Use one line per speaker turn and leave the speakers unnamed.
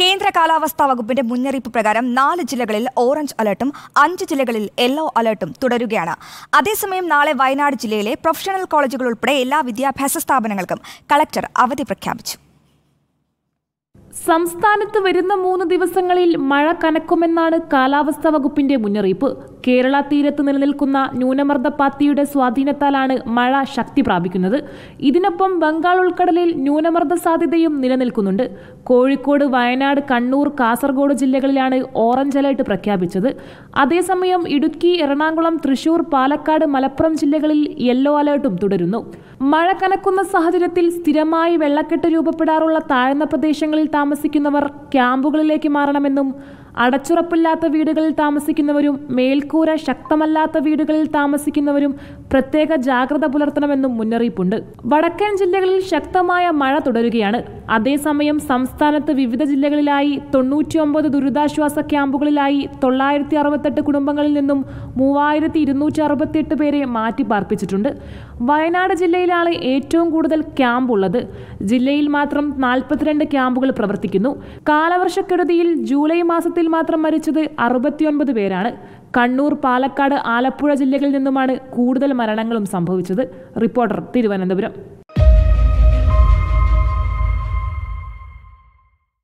കേന്ദ്ര കാലാവസ്ഥാ വകുപ്പിന്റെ മുന്നറിയിപ്പ് പ്രകാരം നാല് ജില്ലകളിൽ ഓറഞ്ച് അലർട്ടും അഞ്ച് ജില്ലകളിൽ യെല്ലോ അലർട്ടും തുടരുകയാണ് അതേസമയം നാളെ വയനാട് ജില്ലയിലെ പ്രൊഫഷണൽ കോളേജുകൾ ഉൾപ്പെടെ എല്ലാ വിദ്യാഭ്യാസ സ്ഥാപനങ്ങൾക്കും കളക്ടർ അവധി പ്രഖ്യാപിച്ചു
സംസ്ഥാനത്ത് വരുന്ന മൂന്ന് ദിവസങ്ങളിൽ മഴ കനക്കുമെന്നാണ് കാലാവസ്ഥാ വകുപ്പിന്റെ മുന്നറിയിപ്പ് കേരള തീരത്ത് നിലനിൽക്കുന്ന ന്യൂനമർദ്ദപാത്തിയുടെ സ്വാധീനത്താലാണ് മഴ ശക്തി പ്രാപിക്കുന്നത് ഇതിനൊപ്പം ബംഗാൾ ഉൾക്കടലിൽ ന്യൂനമർദ്ദ സാധ്യതയും നിലനിൽക്കുന്നുണ്ട് കോഴിക്കോട് വയനാട് കണ്ണൂർ കാസർഗോഡ് ജില്ലകളിലാണ് ഓറഞ്ച് അലർട്ട് പ്രഖ്യാപിച്ചത് അതേസമയം ഇടുക്കി എറണാകുളം തൃശൂർ പാലക്കാട് മലപ്പുറം ജില്ലകളിൽ യെല്ലോ അലർട്ടും തുടരുന്നു മഴ കനക്കുന്ന സാഹചര്യത്തിൽ സ്ഥിരമായി വെള്ളക്കെട്ട് രൂപപ്പെടാറുള്ള താഴ്ന്ന പ്രദേശങ്ങളിൽ താമസം താമസിക്കുന്നവർ ക്യാമ്പുകളിലേക്ക് മാറണമെന്നും അടച്ചുറപ്പില്ലാത്ത വീടുകളിൽ താമസിക്കുന്നവരും മേൽക്കൂര ശക്തമല്ലാത്ത വീടുകളിൽ താമസിക്കുന്നവരും പ്രത്യേക ജാഗ്രത പുലർത്തണമെന്നും മുന്നറിയിപ്പുണ്ട് വടക്കൻ ജില്ലകളിൽ ശക്തമായ മഴ തുടരുകയാണ് അതേസമയം സംസ്ഥാനത്ത് വിവിധ ജില്ലകളിലായി തൊണ്ണൂറ്റിയൊമ്പത് ദുരിതാശ്വാസ ക്യാമ്പുകളിലായി തൊള്ളായിരത്തി അറുപത്തെട്ട് കുടുംബങ്ങളിൽ നിന്നും മൂവായിരത്തി ഇരുന്നൂറ്റി അറുപത്തിയെട്ട് പേരെ മാറ്റിപ്പാർപ്പിച്ചിട്ടുണ്ട് വയനാട് ജില്ലയിലാണ് ഏറ്റവും കൂടുതൽ ക്യാമ്പുള്ളത് ജില്ലയിൽ മാത്രം നാൽപ്പത്തിരണ്ട് ക്യാമ്പുകൾ പ്രവർത്തിക്കുന്നു കാലവർഷക്കെടുതിയിൽ ജൂലൈ മാസത്തിൽ മാത്രം മരിച്ചത് അറുപത്തിയൊൻപത് പേരാണ് കണ്ണൂർ പാലക്കാട് ആലപ്പുഴ ജില്ലകളിൽ നിന്നുമാണ് കൂടുതൽ മരണങ്ങളും സംഭവിച്ചത് റിപ്പോർട്ടർ തിരുവനന്തപുരം